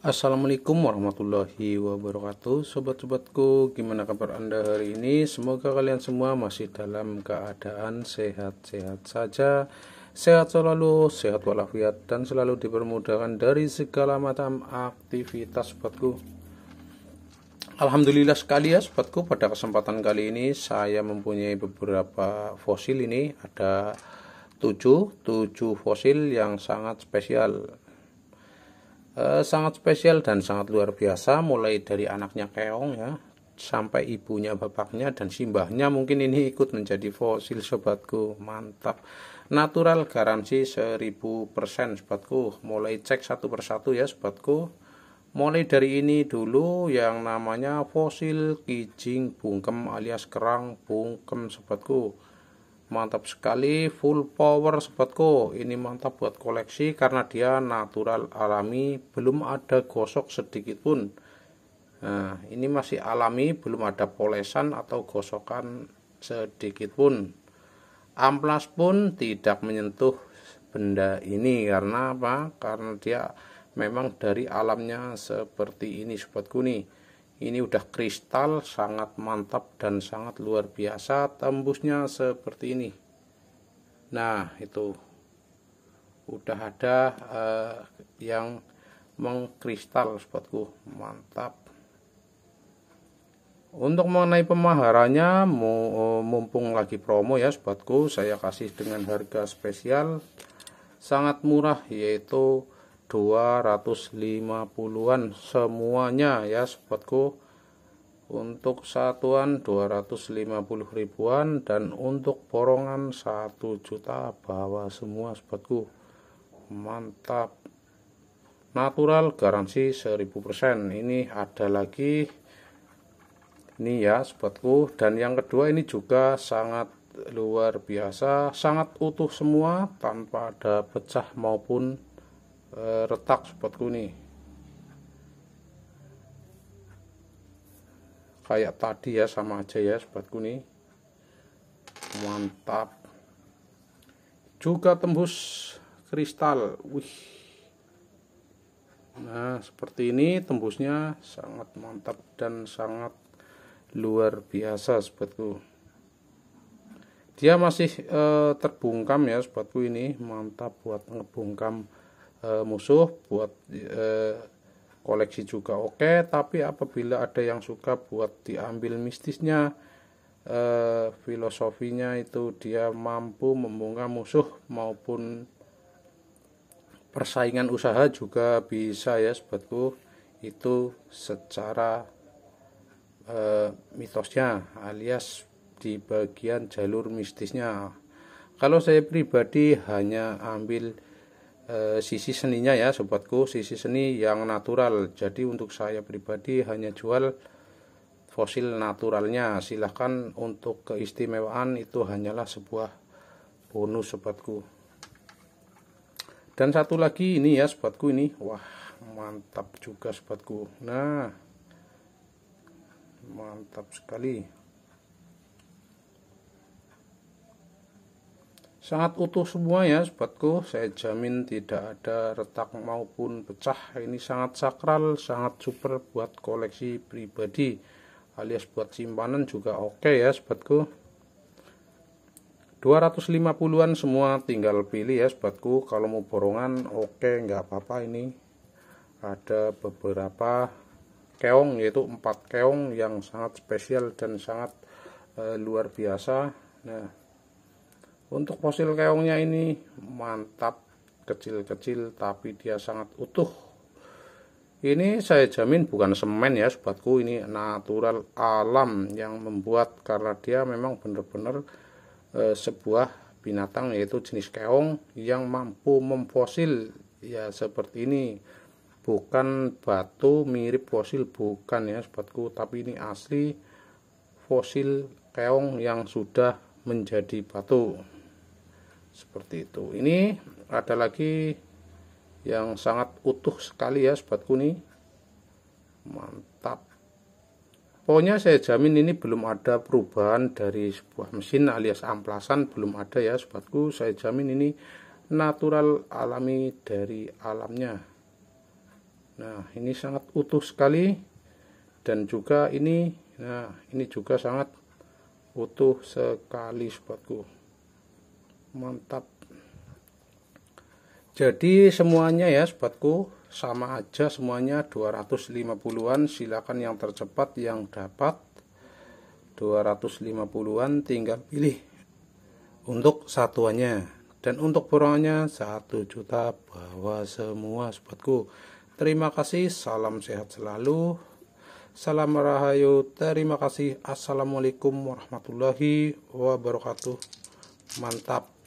Assalamualaikum warahmatullahi wabarakatuh Sobat-sobatku gimana kabar anda hari ini Semoga kalian semua masih dalam keadaan sehat-sehat saja Sehat selalu, sehat walafiat Dan selalu dipermudahkan dari segala macam aktivitas sobatku Alhamdulillah sekali ya sobatku pada kesempatan kali ini Saya mempunyai beberapa fosil ini Ada 7, 7 fosil yang sangat spesial Eh, sangat spesial dan sangat luar biasa mulai dari anaknya keong ya sampai ibunya bapaknya dan simbahnya mungkin ini ikut menjadi fosil sobatku mantap natural garansi 1000% sobatku mulai cek satu persatu ya sobatku mulai dari ini dulu yang namanya fosil kijing bungkem alias kerang bungkem sobatku mantap sekali full power sobatku ini mantap buat koleksi karena dia natural alami belum ada gosok sedikit pun nah ini masih alami belum ada polesan atau gosokan sedikit pun amplas pun tidak menyentuh benda ini karena apa karena dia memang dari alamnya seperti ini sobatku nih ini udah kristal sangat mantap dan sangat luar biasa tembusnya seperti ini nah itu udah ada uh, yang mengkristal sobatku mantap untuk mengenai pemaharannya eh, mumpung lagi promo ya sobatku saya kasih dengan harga spesial sangat murah yaitu 250-an semuanya ya sobatku untuk satuan 250 ribuan dan untuk porongan 1 juta bawah semua sobatku mantap natural garansi 1000% ini ada lagi ini ya sobatku dan yang kedua ini juga sangat luar biasa sangat utuh semua tanpa ada pecah maupun Eh, retak spotku nih kayak tadi ya sama aja ya spotku nih mantap juga tembus kristal wih nah seperti ini tembusnya sangat mantap dan sangat luar biasa sobatku dia masih eh, terbungkam ya sobatku ini mantap buat ngebungkam e, musuh buat e, koleksi juga oke okay, tapi apabila ada yang suka buat diambil mistisnya e, filosofinya itu dia mampu membungkam musuh maupun persaingan usaha juga bisa ya sobatku itu secara e, mitosnya alias di bagian jalur mistisnya. Kalau saya pribadi hanya ambil Eh, sisi seninya ya sobatku sisi seni yang natural jadi untuk saya pribadi hanya jual fosil naturalnya silahkan untuk keistimewaan itu hanyalah sebuah bonus sobatku dan satu lagi ini ya sobatku ini wah mantap juga sobatku nah mantap sekali sangat utuh semua ya sobatku saya jamin tidak ada retak maupun pecah ini sangat sakral sangat super buat koleksi pribadi alias buat simpanan juga oke okay ya sobatku 250-an semua tinggal pilih ya sobatku kalau mau borongan oke okay, nggak apa-apa ini ada beberapa keong yaitu empat keong yang sangat spesial dan sangat uh, luar biasa nah untuk fosil keongnya ini mantap, kecil-kecil tapi dia sangat utuh. Ini saya jamin bukan semen ya sobatku, ini natural alam yang membuat karena dia memang benar-benar e, sebuah binatang yaitu jenis keong yang mampu memfosil ya seperti ini bukan batu mirip fosil bukan ya sobatku tapi ini asli fosil keong yang sudah menjadi batu seperti itu ini ada lagi yang sangat utuh sekali ya sobatku nih mantap pokoknya saya jamin ini belum ada perubahan dari sebuah mesin alias amplasan belum ada ya sobatku saya jamin ini natural alami dari alamnya nah ini sangat utuh sekali dan juga ini nah ini juga sangat utuh sekali sobatku mantap jadi semuanya ya sobatku sama aja semuanya 250-an silakan yang tercepat yang dapat 250-an tinggal pilih untuk satuannya dan untuk borongannya satu juta bawa semua sobatku terima kasih salam sehat selalu salam rahayu terima kasih assalamualaikum warahmatullahi wabarakatuh mantap